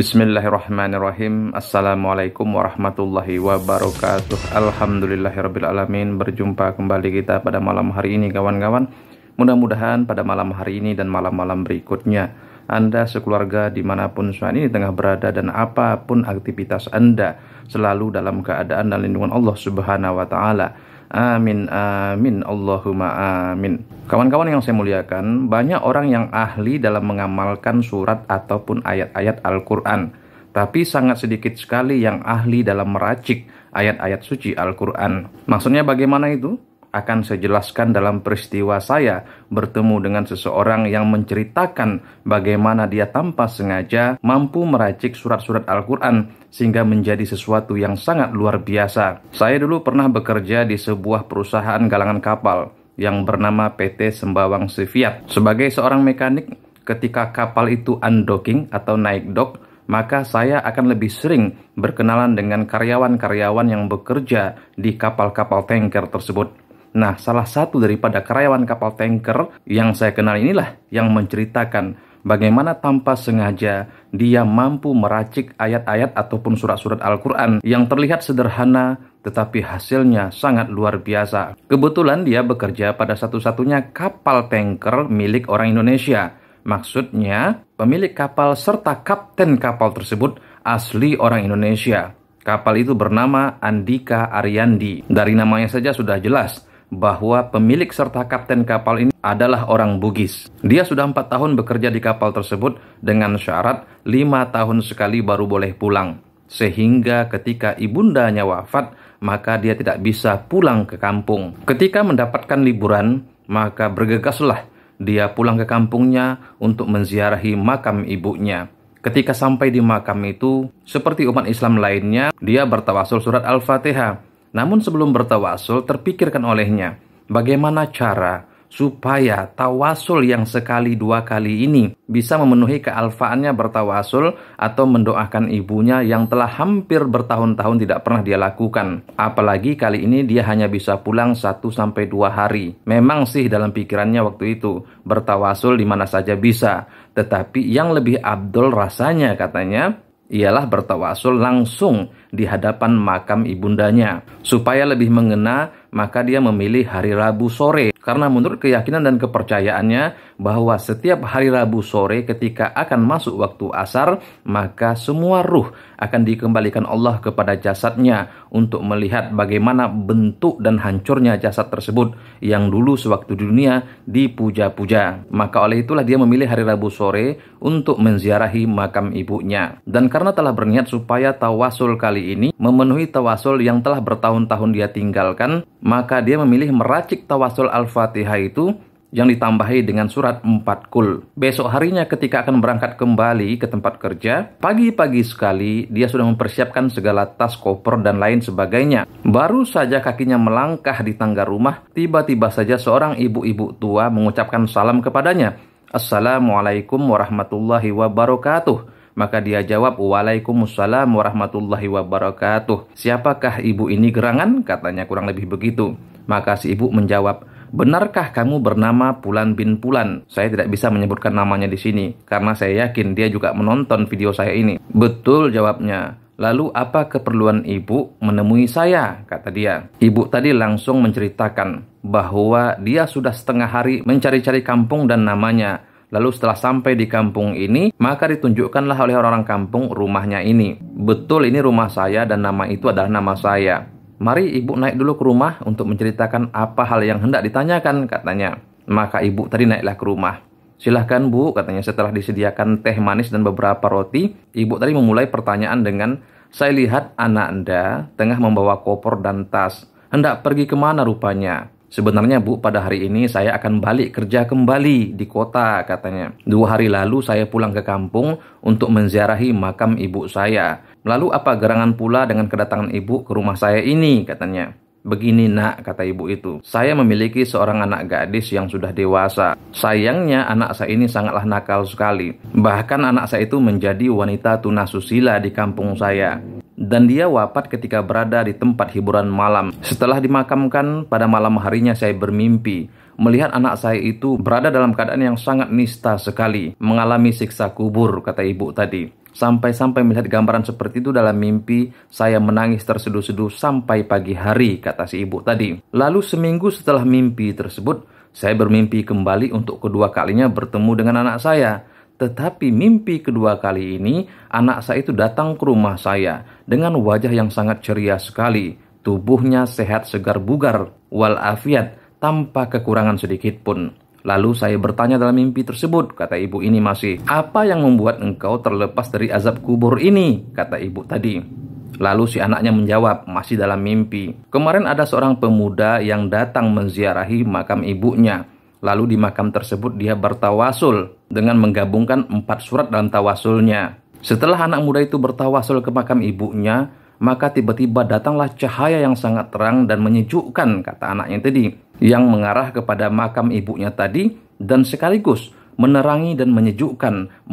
Bismillahirrahmanirrahim Assalamualaikum warahmatullahi wabarakatuh Alhamdulillahirrabbilalamin Berjumpa kembali kita pada malam hari ini kawan-kawan Mudah-mudahan pada malam hari ini dan malam-malam berikutnya Anda sekeluarga dimanapun saat ini tengah berada dan apapun aktivitas Anda Selalu dalam keadaan dan lindungan Allah subhanahu wa ta'ala Amin, amin, Allahumma amin. Kawan-kawan yang saya muliakan, banyak orang yang ahli dalam mengamalkan surat ataupun ayat-ayat Al-Quran. Tapi sangat sedikit sekali yang ahli dalam meracik ayat-ayat suci Al-Quran. Maksudnya bagaimana itu? akan saya jelaskan dalam peristiwa saya bertemu dengan seseorang yang menceritakan bagaimana dia tanpa sengaja mampu meracik surat-surat Al-Quran sehingga menjadi sesuatu yang sangat luar biasa. Saya dulu pernah bekerja di sebuah perusahaan galangan kapal yang bernama PT Sembawang Seviat. Sebagai seorang mekanik, ketika kapal itu undocking atau naik dock, maka saya akan lebih sering berkenalan dengan karyawan-karyawan yang bekerja di kapal-kapal tanker tersebut. Nah, salah satu daripada karyawan kapal tanker yang saya kenal inilah yang menceritakan bagaimana tanpa sengaja dia mampu meracik ayat-ayat ataupun surat-surat Al-Quran yang terlihat sederhana tetapi hasilnya sangat luar biasa. Kebetulan dia bekerja pada satu-satunya kapal tanker milik orang Indonesia. Maksudnya, pemilik kapal serta kapten kapal tersebut asli orang Indonesia. Kapal itu bernama Andika Ariandi. Dari namanya saja sudah jelas, bahwa pemilik serta kapten kapal ini adalah orang Bugis. Dia sudah empat tahun bekerja di kapal tersebut dengan syarat lima tahun sekali baru boleh pulang. Sehingga ketika ibundanya wafat, maka dia tidak bisa pulang ke kampung. Ketika mendapatkan liburan, maka bergegaslah dia pulang ke kampungnya untuk menziarahi makam ibunya. Ketika sampai di makam itu, seperti umat Islam lainnya, dia bertawasul surat Al-Fatihah namun sebelum bertawasul terpikirkan olehnya bagaimana cara supaya tawasul yang sekali dua kali ini bisa memenuhi kealfaannya bertawasul atau mendoakan ibunya yang telah hampir bertahun-tahun tidak pernah dia lakukan. Apalagi kali ini dia hanya bisa pulang satu sampai dua hari. Memang sih dalam pikirannya waktu itu bertawasul di mana saja bisa, tetapi yang lebih abdul rasanya katanya ialah bertawasul langsung di hadapan makam ibundanya. Supaya lebih mengena, maka dia memilih hari Rabu sore. Karena menurut keyakinan dan kepercayaannya, bahwa setiap hari Rabu sore ketika akan masuk waktu asar, maka semua ruh akan dikembalikan Allah kepada jasadnya untuk melihat bagaimana bentuk dan hancurnya jasad tersebut yang dulu sewaktu di dunia dipuja-puja. Maka oleh itulah dia memilih hari Rabu sore untuk menziarahi makam ibunya. Dan karena telah berniat supaya tawasul kali ini memenuhi tawasul yang telah bertahun-tahun dia tinggalkan, maka dia memilih meracik tawasul Al-Fatihah itu yang ditambahi dengan surat empat kul. Besok harinya ketika akan berangkat kembali ke tempat kerja, pagi-pagi sekali dia sudah mempersiapkan segala tas, koper, dan lain sebagainya. Baru saja kakinya melangkah di tangga rumah, tiba-tiba saja seorang ibu-ibu tua mengucapkan salam kepadanya. Assalamualaikum warahmatullahi wabarakatuh. Maka dia jawab, Waalaikumsalam warahmatullahi wabarakatuh. Siapakah ibu ini gerangan? Katanya kurang lebih begitu. Maka si ibu menjawab, benarkah kamu bernama Pulan bin Pulan? Saya tidak bisa menyebutkan namanya di sini, karena saya yakin dia juga menonton video saya ini. Betul jawabnya. Lalu apa keperluan ibu menemui saya? Kata dia. Ibu tadi langsung menceritakan bahwa dia sudah setengah hari mencari-cari kampung dan namanya. Lalu setelah sampai di kampung ini, maka ditunjukkanlah oleh orang-orang kampung rumahnya ini. Betul ini rumah saya dan nama itu adalah nama saya. Mari ibu naik dulu ke rumah untuk menceritakan apa hal yang hendak ditanyakan katanya. Maka ibu tadi naiklah ke rumah. Silahkan bu katanya setelah disediakan teh manis dan beberapa roti. Ibu tadi memulai pertanyaan dengan saya lihat anak anda tengah membawa koper dan tas. Hendak pergi kemana rupanya? Sebenarnya bu pada hari ini saya akan balik kerja kembali di kota katanya. Dua hari lalu saya pulang ke kampung untuk menziarahi makam ibu saya. Lalu apa gerangan pula dengan kedatangan ibu ke rumah saya ini katanya. Begini nak, kata ibu itu. Saya memiliki seorang anak gadis yang sudah dewasa. Sayangnya anak saya ini sangatlah nakal sekali. Bahkan anak saya itu menjadi wanita tunasusila di kampung saya. Dan dia wafat ketika berada di tempat hiburan malam. Setelah dimakamkan, pada malam harinya saya bermimpi melihat anak saya itu berada dalam keadaan yang sangat nista sekali, mengalami siksa kubur, kata ibu tadi. Sampai-sampai melihat gambaran seperti itu dalam mimpi, saya menangis terseduh-seduh sampai pagi hari, kata si ibu tadi. Lalu seminggu setelah mimpi tersebut, saya bermimpi kembali untuk kedua kalinya bertemu dengan anak saya. Tetapi mimpi kedua kali ini, anak saya itu datang ke rumah saya dengan wajah yang sangat ceria sekali. Tubuhnya sehat segar bugar, walafiat, tanpa kekurangan sedikit pun. Lalu saya bertanya dalam mimpi tersebut, kata ibu ini masih, apa yang membuat engkau terlepas dari azab kubur ini, kata ibu tadi. Lalu si anaknya menjawab, masih dalam mimpi. Kemarin ada seorang pemuda yang datang menziarahi makam ibunya. Lalu di makam tersebut dia bertawasul dengan menggabungkan empat surat dalam tawasulnya. Setelah anak muda itu bertawasul ke makam ibunya, maka tiba-tiba datanglah cahaya yang sangat terang dan menyejukkan, kata anaknya tadi yang mengarah kepada makam ibunya tadi dan sekaligus menerangi dan menyejukkan 40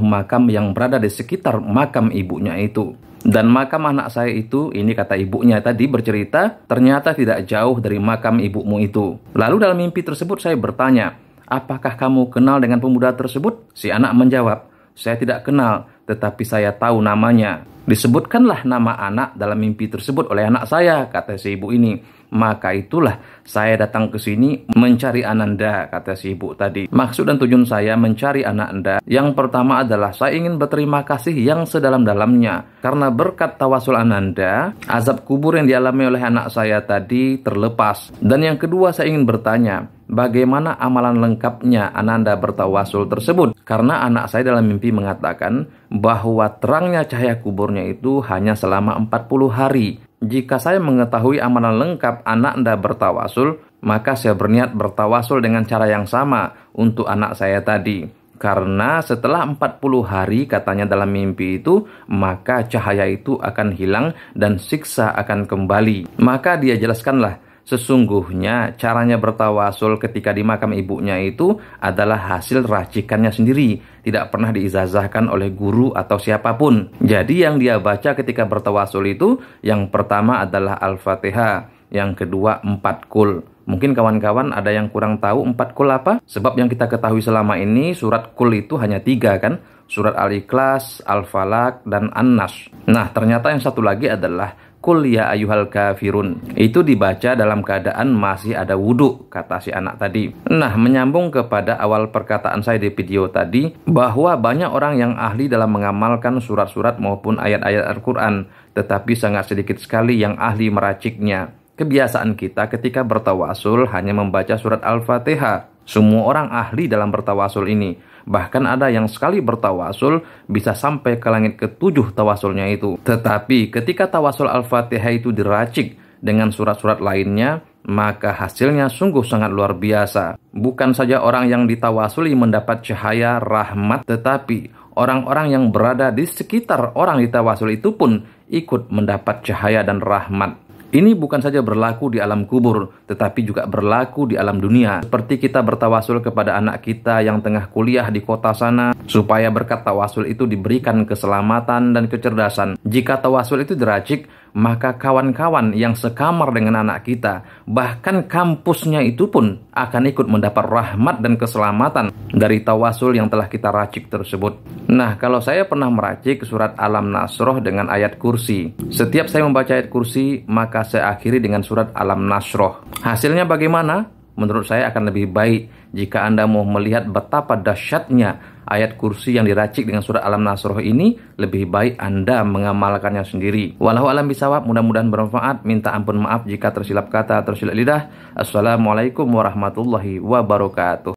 makam yang berada di sekitar makam ibunya itu. Dan makam anak saya itu, ini kata ibunya tadi bercerita, ternyata tidak jauh dari makam ibumu itu. Lalu dalam mimpi tersebut saya bertanya, apakah kamu kenal dengan pemuda tersebut? Si anak menjawab, saya tidak kenal, tetapi saya tahu namanya. Disebutkanlah nama anak dalam mimpi tersebut oleh anak saya, kata si ibu ini. Maka itulah saya datang ke sini mencari ananda, kata si ibu tadi. Maksud dan tujuan saya mencari anak anda. Yang pertama adalah saya ingin berterima kasih yang sedalam-dalamnya. Karena berkat tawasul ananda, azab kubur yang dialami oleh anak saya tadi terlepas. Dan yang kedua saya ingin bertanya, bagaimana amalan lengkapnya Ananda bertawasul tersebut. Karena anak saya dalam mimpi mengatakan bahwa terangnya cahaya kuburnya itu hanya selama 40 hari. Jika saya mengetahui amalan lengkap anak Anda bertawasul, maka saya berniat bertawasul dengan cara yang sama untuk anak saya tadi. Karena setelah 40 hari katanya dalam mimpi itu, maka cahaya itu akan hilang dan siksa akan kembali. Maka dia jelaskanlah, Sesungguhnya caranya bertawasul ketika di makam ibunya itu adalah hasil racikannya sendiri, tidak pernah diizazahkan oleh guru atau siapapun. Jadi yang dia baca ketika bertawasul itu yang pertama adalah Al-Fatihah, yang kedua empat kul, Mungkin kawan-kawan ada yang kurang tahu empat kul apa? Sebab yang kita ketahui selama ini surat kul itu hanya tiga kan? Surat Al-Ikhlas, Al-Falak, dan An-Nas. Nah ternyata yang satu lagi adalah Kul ya ayuhal kafirun Itu dibaca dalam keadaan masih ada wudhu Kata si anak tadi Nah menyambung kepada awal perkataan saya di video tadi Bahwa banyak orang yang ahli dalam mengamalkan surat-surat maupun ayat-ayat Al-Quran Tetapi sangat sedikit sekali yang ahli meraciknya Kebiasaan kita ketika bertawasul hanya membaca surat Al-Fatihah. Semua orang ahli dalam bertawasul ini, Bahkan ada yang sekali bertawasul bisa sampai ke langit ketujuh tawasulnya itu. Tetapi ketika tawasul Al-Fatihah itu diracik dengan surat-surat lainnya, maka hasilnya sungguh sangat luar biasa. Bukan saja orang yang ditawasuli mendapat cahaya rahmat, tetapi orang-orang yang berada di sekitar orang ditawasul itu pun ikut mendapat cahaya dan rahmat. Ini bukan saja berlaku di alam kubur, tetapi juga berlaku di alam dunia. Seperti kita bertawasul kepada anak kita yang tengah kuliah di kota sana, supaya berkat tawasul itu diberikan keselamatan dan kecerdasan. Jika tawasul itu diracik, maka kawan-kawan yang sekamar dengan anak kita, bahkan kampusnya itu pun akan ikut mendapat rahmat dan keselamatan dari tawasul yang telah kita racik tersebut. Nah, kalau saya pernah meracik surat Alam Nasroh dengan ayat kursi. Setiap saya membaca ayat kursi, maka saya akhiri dengan surat Alam Nasroh. Hasilnya bagaimana? Menurut saya akan lebih baik jika Anda mau melihat betapa dahsyatnya ayat kursi yang diracik dengan surat Alam Nasroh ini, lebih baik Anda mengamalkannya sendiri. Walau alam bisawab, mudah-mudahan bermanfaat. Minta ampun maaf jika tersilap kata, tersilap lidah. Assalamualaikum warahmatullahi wabarakatuh.